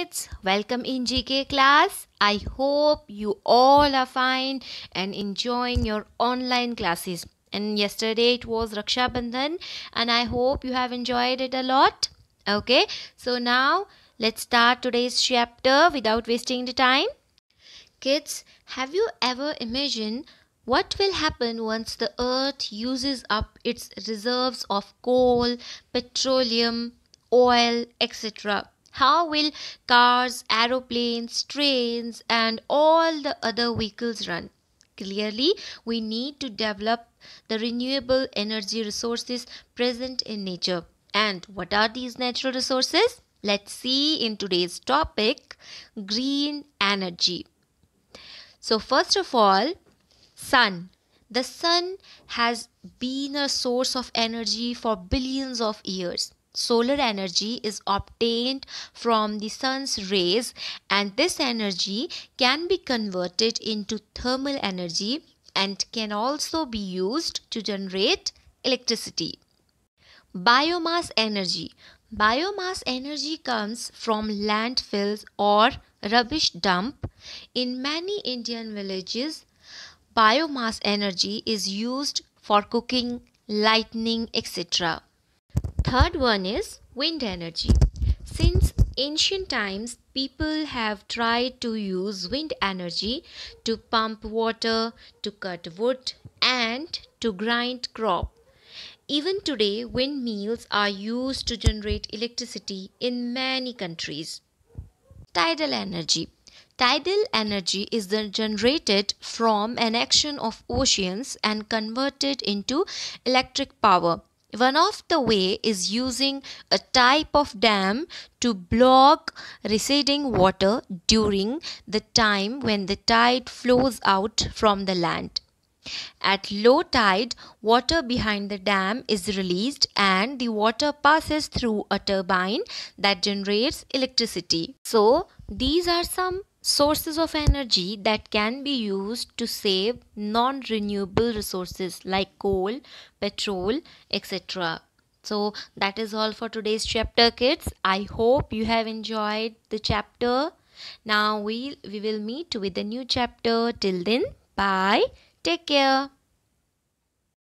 kids welcome in gk class i hope you all are fine and enjoying your online classes and yesterday it was raksha bandhan and i hope you have enjoyed it a lot okay so now let's start today's chapter without wasting the time kids have you ever imagined what will happen once the earth uses up its reserves of coal petroleum oil etc how will cars, aeroplanes, trains, and all the other vehicles run? Clearly, we need to develop the renewable energy resources present in nature. And what are these natural resources? Let's see in today's topic green energy. So, first of all, sun. The sun has been a source of energy for billions of years solar energy is obtained from the sun's rays and this energy can be converted into thermal energy and can also be used to generate electricity. Biomass energy. Biomass energy comes from landfills or rubbish dump. In many Indian villages, biomass energy is used for cooking, lighting, etc third one is wind energy. Since ancient times, people have tried to use wind energy to pump water, to cut wood, and to grind crop. Even today, windmills are used to generate electricity in many countries. Tidal energy. Tidal energy is then generated from an action of oceans and converted into electric power. One of the way is using a type of dam to block receding water during the time when the tide flows out from the land. At low tide, water behind the dam is released and the water passes through a turbine that generates electricity. So, these are some sources of energy that can be used to save non-renewable resources like coal, petrol, etc. So that is all for today's chapter kids. I hope you have enjoyed the chapter. Now we, we will meet with a new chapter. Till then, bye. Take care.